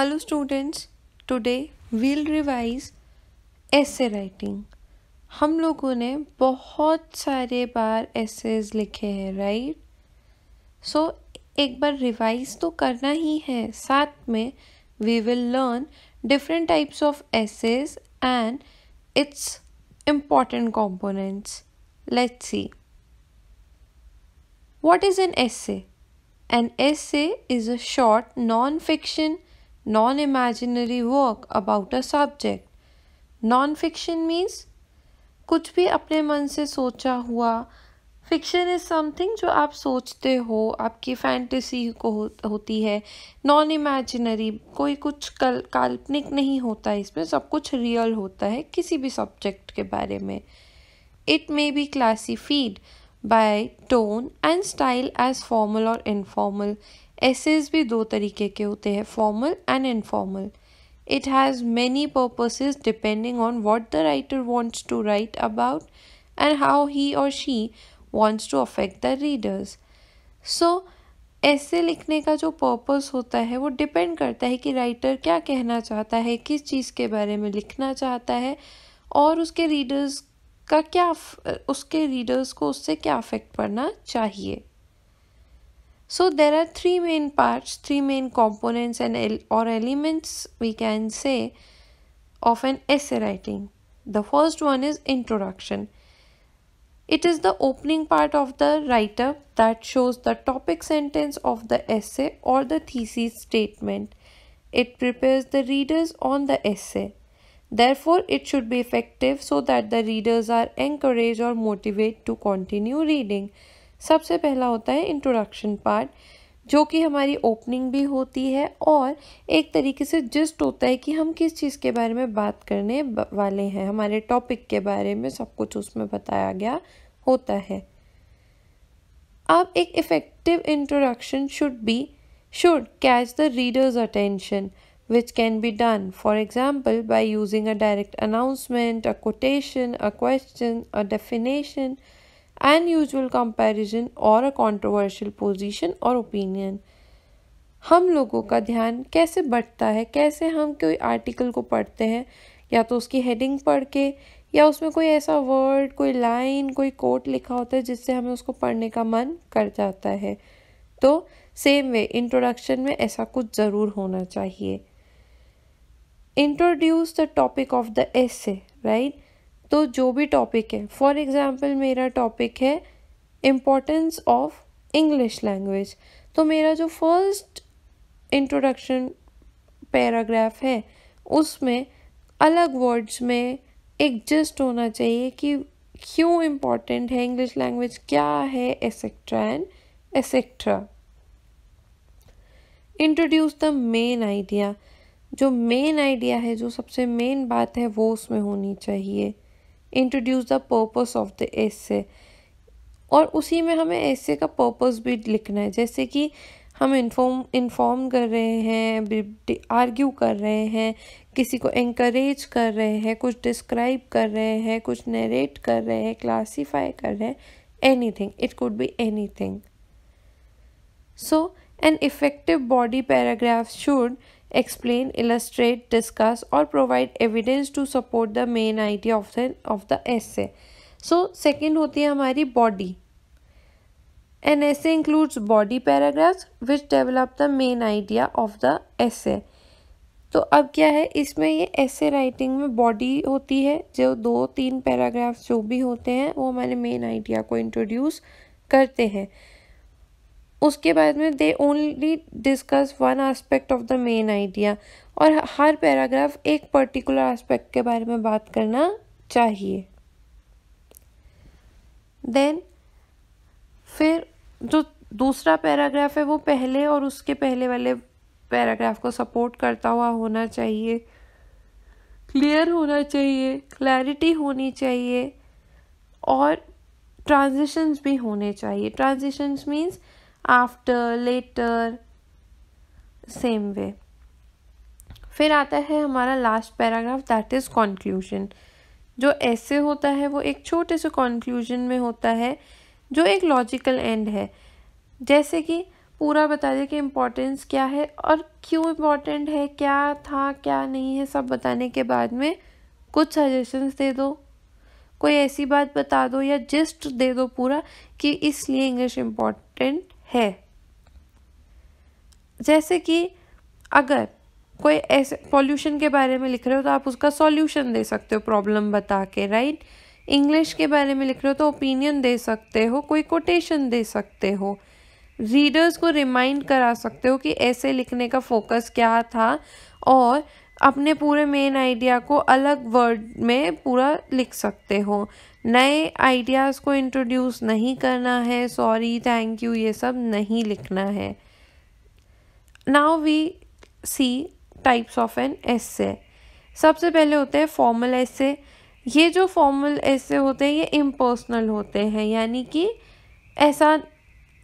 Hello students today will revise essay writing हम लोगों ने बहुत सारे बार एसेज लिखे हैं राइट सो एक बार रिवाइज तो करना ही है साथ में we will learn different types of essays and its important components let's see what is an essay an essay is a short non fiction non imaginary work about a subject non fiction means कुछ भी अपने मन से सोचा हुआ fiction is something जो आप सोचते हो आपकी फैंटेसी को होती है नॉन इमेजिनरी कोई कुछ कल काल्पनिक नहीं होता इसमें सब कुछ रियल होता है किसी भी सब्जेक्ट के बारे में it may be classified by tone and style as formal और इनफॉर्मल एसेज भी दो तरीके के होते हैं formal and informal it has many purposes depending on what the writer wants to write about and how he और she wants to affect the readers so essay लिखने का जो पर्पस होता है वो डिपेंड करता है कि राइटर क्या कहना चाहता है किस चीज़ के बारे में लिखना चाहता है और उसके रीडर्स का क्या उसके रीडर्स को उससे क्या अफेक्ट पड़ना चाहिए So there are three main parts, three main components and or elements we can say of an essay writing. The first one is introduction. It is the opening part of the writer that shows the topic sentence of the essay or the thesis statement. It prepares the readers on the essay. Therefore, it should be effective so that the readers are encouraged or motivated to continue reading. सबसे पहला होता है introduction part जो कि हमारी opening भी होती है और एक तरीके से जस्ट होता है कि हम किस चीज़ के बारे में बात करने वाले हैं हमारे टॉपिक के बारे में सब कुछ उसमें बताया गया होता है अब एक effective introduction should be should catch the readers attention which can be done for example by using a direct announcement a quotation a question a definition unusual comparison और अ कॉन्ट्रोवर्शियल पोजिशन और opinion हम लोगों का ध्यान कैसे बढ़ता है कैसे हम कोई आर्टिकल को पढ़ते हैं या तो उसकी हेडिंग पढ़ के या उसमें कोई ऐसा वर्ड कोई लाइन कोई कोट लिखा होता है जिससे हमें उसको पढ़ने का मन कर जाता है तो सेम वे इंट्रोडक्शन में ऐसा कुछ ज़रूर होना चाहिए introduce the topic of the essay right तो जो भी टॉपिक है फॉर एग्ज़ाम्पल मेरा टॉपिक है इम्पोर्टेंस ऑफ इंग्लिश लैंग्वेज तो मेरा जो फर्स्ट इंट्रोडक्शन पैराग्राफ है उसमें अलग वर्ड्स में एक जस्ट होना चाहिए कि क्यों इम्पोर्टेंट है इंग्लिश लैंग्वेज क्या है etcetera and etcetera introduce the main idea जो मेन आइडिया है जो सबसे मेन बात है वो उसमें होनी चाहिए introduce the purpose of the essay और उसी में हमें ऐसे का पर्पस भी लिखना है जैसे कि हम इन्फॉर्म इन्फॉर्म कर रहे हैं आर्ग्यू कर रहे हैं किसी को इंकरेज कर रहे हैं कुछ डिस्क्राइब कर रहे हैं कुछ नरेट कर रहे हैं क्लासीफाई कर रहे हैं anything it could be anything so an effective body paragraph should explain, illustrate, discuss or provide evidence to support the main idea of the of the essay. So second hoti hai hamari body. An essay includes body paragraphs which develop the main idea of the essay. तो अब क्या है इसमें ये ऐसे writing में body होती है जो दो तीन पैराग्राफ्स जो भी होते हैं वो हमारे मेन आइडिया को इंट्रोड्यूस करते हैं उसके बाद में they only discuss one aspect of the main idea और हर पैराग्राफ एक पर्टिकुलर आस्पेक्ट के बारे में बात करना चाहिए देन फिर जो दूसरा पैराग्राफ है वो पहले और उसके पहले वाले पैराग्राफ को सपोर्ट करता हुआ होना चाहिए क्लियर होना चाहिए क्लैरिटी होनी चाहिए और ट्रांजिशंस भी होने चाहिए transitions means after later same way फिर आता है हमारा last paragraph that is conclusion जो ऐसे होता है वो एक छोटे से कॉन्क्लूजन में होता है जो एक लॉजिकल एंड है जैसे कि पूरा बता दें कि इम्पोर्टेंस क्या है और क्यों इम्पोर्टेंट है क्या था क्या नहीं है सब बताने के बाद में कुछ सजेशंस दे दो कोई ऐसी बात बता दो या जस्ट दे दो पूरा कि इसलिए इंग्लिश इम्पॉर्टेंट है जैसे कि अगर कोई ऐसे पॉल्यूशन के बारे में लिख रहे हो तो आप उसका सॉल्यूशन दे सकते हो प्रॉब्लम बता के राइट इंग्लिश के बारे में लिख रहे हो तो ओपिनियन दे सकते हो कोई कोटेशन दे सकते हो रीडर्स को रिमाइंड करा सकते हो कि ऐसे लिखने का फोकस क्या था और अपने पूरे मेन आइडिया को अलग वर्ड में पूरा लिख सकते हो नए आइडियाज़ को इंट्रोड्यूस नहीं करना है सॉरी थैंक यू ये सब नहीं लिखना है now we see types of an essay सबसे पहले होते हैं फॉर्मल एस्से ये जो फॉर्मल ऐसे होते हैं ये इम्पर्सनल होते हैं यानी कि ऐसा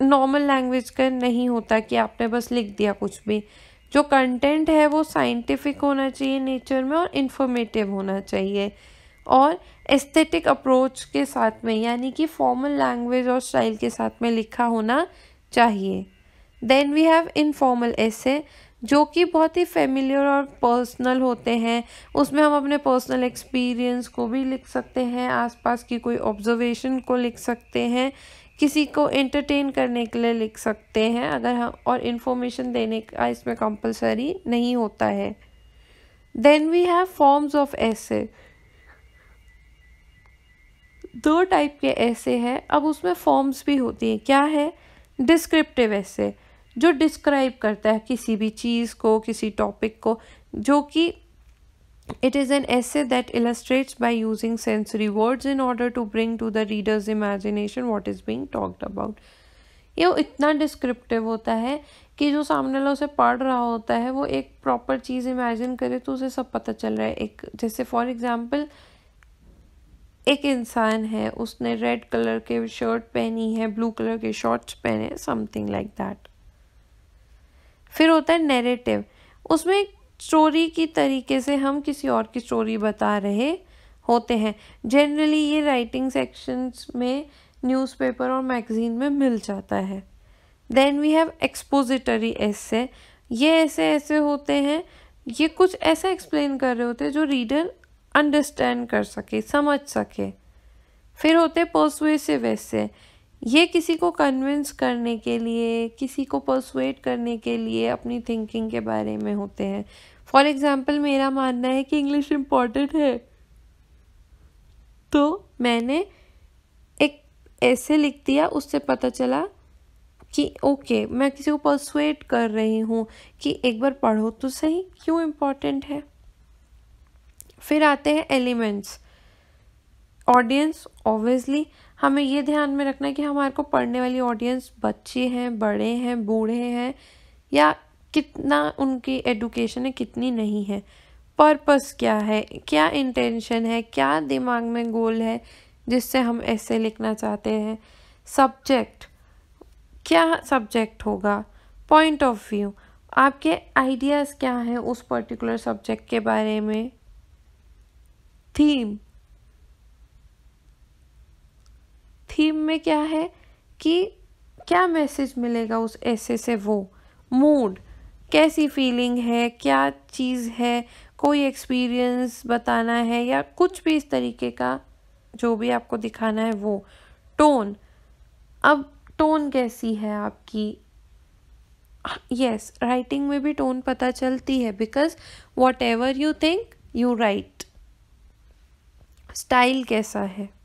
नॉर्मल लैंग्वेज का नहीं होता कि आपने बस लिख दिया कुछ भी जो कंटेंट है वो साइंटिफिक होना चाहिए नेचर में और इन्फॉर्मेटिव होना चाहिए और एस्थेटिक अप्रोच के साथ में यानी कि फॉर्मल लैंग्वेज और स्टाइल के साथ में लिखा होना चाहिए देन वी हैव इनफॉर्मल ऐसे जो कि बहुत ही फेमिलियर और पर्सनल होते हैं उसमें हम अपने पर्सनल एक्सपीरियंस को भी लिख सकते हैं आसपास की कोई ऑब्जर्वेशन को लिख सकते हैं किसी को एंटरटेन करने के लिए लिख सकते हैं अगर हम और इन्फॉर्मेशन देने का इसमें कंपलसरी नहीं होता है then we have forms of essay दो टाइप के ऐसे हैं अब उसमें फॉर्म्स भी होती हैं क्या है डिस्क्रिप्टिव ऐसे जो डिस्क्राइब करता है किसी भी चीज़ को किसी टॉपिक को जो कि It is an essay that illustrates by using sensory words in order to bring to the reader's imagination what is being talked about. ये इतना डिस्क्रिप्टिव होता है कि जो सामने वाला उसे पढ़ रहा होता है वो एक प्रॉपर चीज़ इमेजिन करे तो उसे सब पता चल रहा है एक जैसे फॉर एग्जांपल एक इंसान है उसने रेड कलर के शर्ट पहनी है ब्लू कलर के शॉर्ट्स पहने समथिंग लाइक दैट फिर होता है नेरेटिव उसमें स्टोरी की तरीके से हम किसी और की स्टोरी बता रहे होते हैं जनरली ये राइटिंग सेक्शंस में न्यूज़पेपर और मैगज़ीन में मिल जाता है देन वी हैव एक्सपोजिटरी ऐसे ये ऐसे ऐसे होते हैं ये कुछ ऐसा एक्सप्लेन कर रहे होते हैं जो रीडर अंडरस्टैंड कर सके समझ सके फिर होते हैं पर्सुएसिव ऐसे ये किसी को कन्विंस करने के लिए किसी को परसुएट करने के लिए अपनी थिंकिंग के बारे में होते हैं फॉर एग्ज़ाम्पल मेरा मानना है कि इंग्लिश इम्पॉर्टेंट है तो मैंने एक ऐसे लिख दिया उससे पता चला कि ओके मैं किसी को परसुएट कर रही हूँ कि एक बार पढ़ो तो सही क्यों इम्पॉर्टेंट है फिर आते हैं एलिमेंट्स ऑडियंस ऑब्वियसली हमें ये ध्यान में रखना है कि हमारे को पढ़ने वाली ऑडियंस बच्चे हैं बड़े हैं बूढ़े हैं या कितना उनकी एडुकेशन है कितनी नहीं है पर्पस क्या है क्या इंटेंशन है क्या दिमाग में गोल है जिससे हम ऐसे लिखना चाहते हैं सब्जेक्ट क्या सब्जेक्ट होगा पॉइंट ऑफ व्यू आपके आइडियाज़ क्या हैं उस पर्टिकुलर सब्जेक्ट के बारे में थीम थीम में क्या है कि क्या मैसेज मिलेगा उस ऐसे से वो मूड कैसी फीलिंग है क्या चीज़ है कोई एक्सपीरियंस बताना है या कुछ भी इस तरीके का जो भी आपको दिखाना है वो टोन अब टोन कैसी है आपकी यस राइटिंग में भी टोन पता चलती है because whatever you think you write style कैसा है